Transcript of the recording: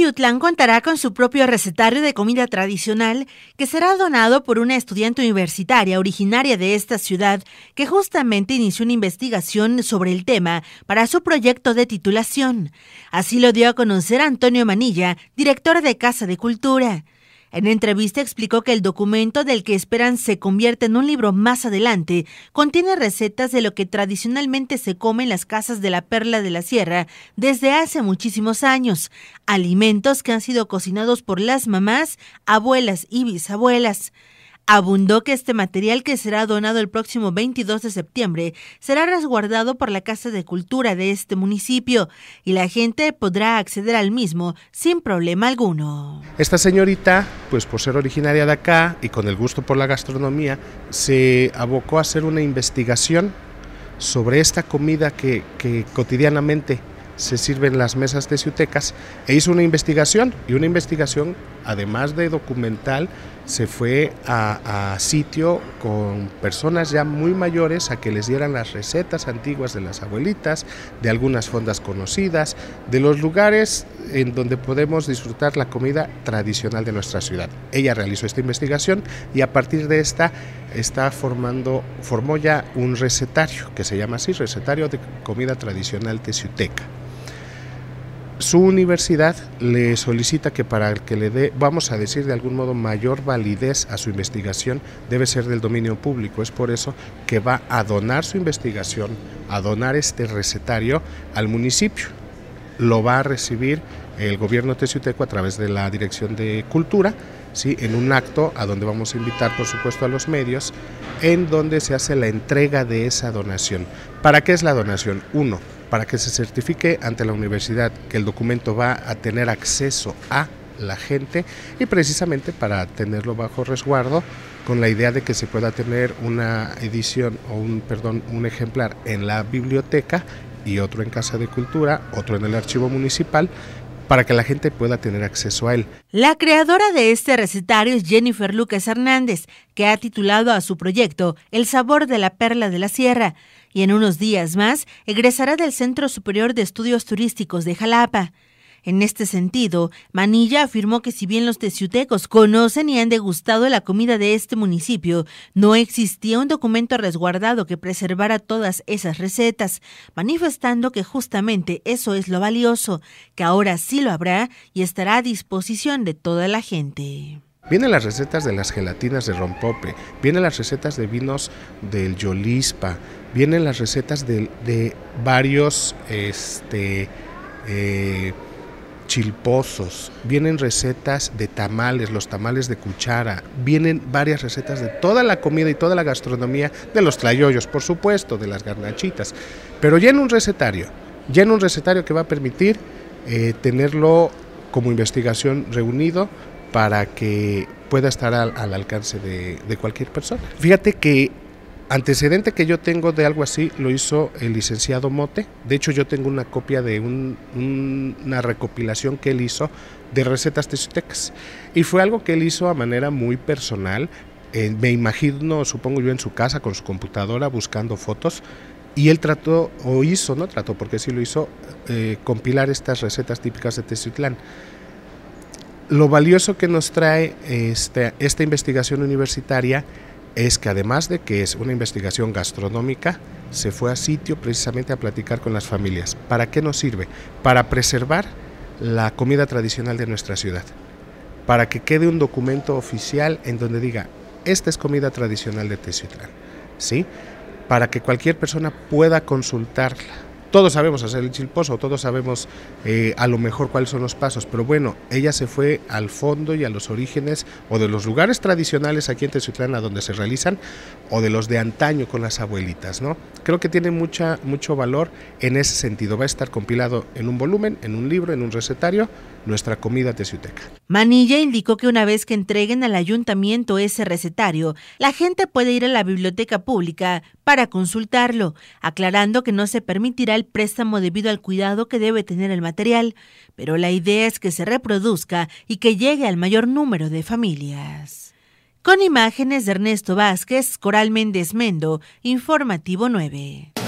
Yutlán contará con su propio recetario de comida tradicional que será donado por una estudiante universitaria originaria de esta ciudad que justamente inició una investigación sobre el tema para su proyecto de titulación. Así lo dio a conocer Antonio Manilla, director de Casa de Cultura. En entrevista explicó que el documento del que esperan se convierte en un libro más adelante contiene recetas de lo que tradicionalmente se come en las casas de la Perla de la Sierra desde hace muchísimos años, alimentos que han sido cocinados por las mamás, abuelas y bisabuelas. Abundó que este material que será donado el próximo 22 de septiembre será resguardado por la Casa de Cultura de este municipio y la gente podrá acceder al mismo sin problema alguno. Esta señorita, pues por ser originaria de acá y con el gusto por la gastronomía, se abocó a hacer una investigación sobre esta comida que, que cotidianamente se sirven las mesas de ciutecas. e hizo una investigación, y una investigación, además de documental, se fue a, sitio con personas ya muy mayores a que les dieran las recetas antiguas de las abuelitas, de algunas fondas conocidas, de los lugares en donde podemos disfrutar la comida tradicional de nuestra ciudad. Ella realizó esta investigación y a partir de esta está formando, formó ya un recetario que se llama así, recetario de comida tradicional Ciuteca su universidad le solicita que para que le dé, vamos a decir de algún modo, mayor validez a su investigación, debe ser del dominio público. Es por eso que va a donar su investigación, a donar este recetario al municipio. Lo va a recibir el gobierno teciuteco a través de la Dirección de Cultura, ¿sí? en un acto a donde vamos a invitar, por supuesto, a los medios, en donde se hace la entrega de esa donación. ¿Para qué es la donación? Uno, para que se certifique ante la universidad que el documento va a tener acceso a la gente y precisamente para tenerlo bajo resguardo con la idea de que se pueda tener una edición o un perdón un ejemplar en la biblioteca y otro en casa de cultura, otro en el archivo municipal para que la gente pueda tener acceso a él. La creadora de este recetario es Jennifer Lucas Hernández, que ha titulado a su proyecto El sabor de la perla de la sierra, y en unos días más egresará del Centro Superior de Estudios Turísticos de Jalapa. En este sentido, Manilla afirmó que si bien los teciutecos conocen y han degustado la comida de este municipio, no existía un documento resguardado que preservara todas esas recetas, manifestando que justamente eso es lo valioso, que ahora sí lo habrá y estará a disposición de toda la gente. Vienen las recetas de las gelatinas de rompope, vienen las recetas de vinos del Yolispa, vienen las recetas de, varios este, eh, chilposos, vienen recetas de tamales, los tamales de cuchara, vienen varias recetas de toda la comida y toda la gastronomía, de los tlayoyos, por supuesto, de las garnachitas, pero ya en un recetario, ya en un recetario que va a permitir eh, tenerlo como investigación reunido para que pueda estar al, alcance de, cualquier persona. Fíjate que antecedente que yo tengo de algo así lo hizo el licenciado Mote. De hecho, yo tengo una copia de una recopilación que él hizo de recetas tezotecas. Y fue algo que él hizo a manera muy personal. Eh, me imagino, supongo yo, en su casa con su computadora buscando fotos. Y él trató, o hizo, no trató, porque sí lo hizo, eh, compilar estas recetas típicas de Tezuitlán. Lo valioso que nos trae este, esta, investigación universitaria es que además de que es una investigación gastronómica, se fue a sitio precisamente a platicar con las familias. ¿Para qué nos sirve? Para preservar la comida tradicional de nuestra ciudad, para que quede un documento oficial en donde diga, esta es comida tradicional de Teciutlán, ¿sí? Para que cualquier persona pueda consultarla todos sabemos hacer el chilposo, todos sabemos eh, a lo mejor cuáles son los pasos, pero bueno, ella se fue al fondo y a los orígenes o de los lugares tradicionales aquí en Tezuitlán a donde se realizan o de los de antaño con las abuelitas, ¿no? Creo que tiene mucha, mucho valor en ese sentido. Va a estar compilado en un volumen, en un libro, en un recetario nuestra comida tesiuteca. Manilla indicó que una vez que entreguen al ayuntamiento ese recetario, la gente puede ir a la biblioteca pública para consultarlo, aclarando que no se permitirá el préstamo debido al cuidado que debe tener el material, pero la idea es que se reproduzca y que llegue al mayor número de familias. Con imágenes de Ernesto Vázquez, Coral Méndez Mendo, Informativo 9.